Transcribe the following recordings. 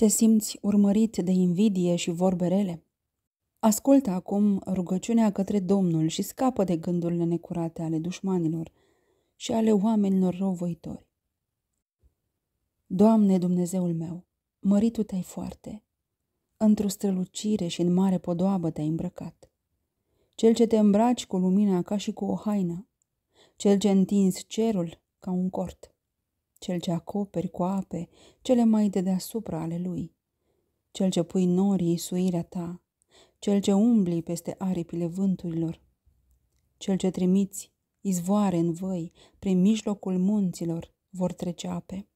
Te simți urmărit de invidie și vorbe rele? Ascultă acum rugăciunea către Domnul și scapă de gândurile necurate ale dușmanilor și ale oamenilor răuvoitori. Doamne Dumnezeul meu, măritul te-ai foarte, într-o strălucire și în mare podoabă te-ai îmbrăcat. Cel ce te îmbraci cu lumina ca și cu o haină, cel ce întinzi cerul ca un cort cel ce acoperi cu ape cele mai de deasupra ale lui, cel ce pui norii suirea ta, cel ce umbli peste aripile vânturilor, cel ce trimiți izvoare în voi, prin mijlocul munților vor trece ape.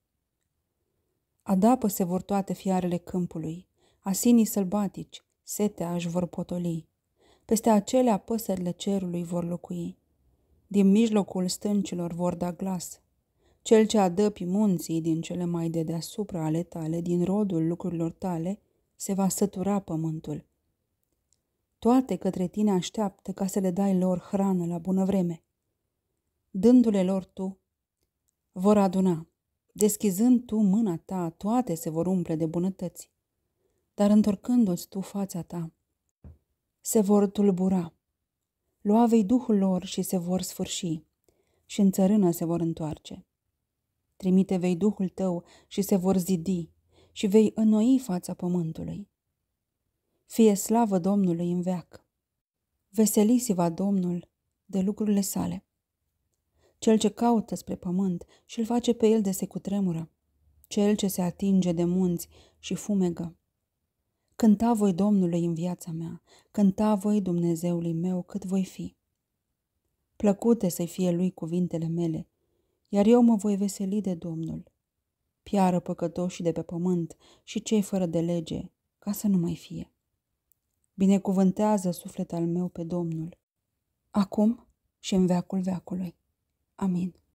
Adapă se vor toate fiarele câmpului, asinii sălbatici, setea își vor potoli, peste acelea păsările cerului vor locui. Din mijlocul stâncilor vor da glas cel ce adăpi munții din cele mai de deasupra ale tale, din rodul lucrurilor tale, se va sătura pământul. Toate către tine așteaptă ca să le dai lor hrană la bună vreme. Dându-le lor tu, vor aduna. Deschizând tu mâna ta, toate se vor umple de bunătăți. Dar întorcându-ți tu fața ta, se vor tulbura. Luavei duhul lor și se vor sfârși și în țărână se vor întoarce. Trimite vei Duhul tău și se vor zidi și vei înnoi fața pământului. Fie slavă Domnului în veac. Veselisiva Domnul de lucrurile sale. Cel ce caută spre pământ și îl face pe el de se cutremură. Cel ce se atinge de munți și fumegă. Cânta voi Domnului în viața mea, cânta voi Dumnezeului meu cât voi fi. Plăcute să fie lui cuvintele mele iar eu mă voi veseli de Domnul. Piară păcătoșii de pe pământ și cei fără de lege, ca să nu mai fie. Binecuvântează sufletul meu pe Domnul, acum și în veacul veacului. Amin.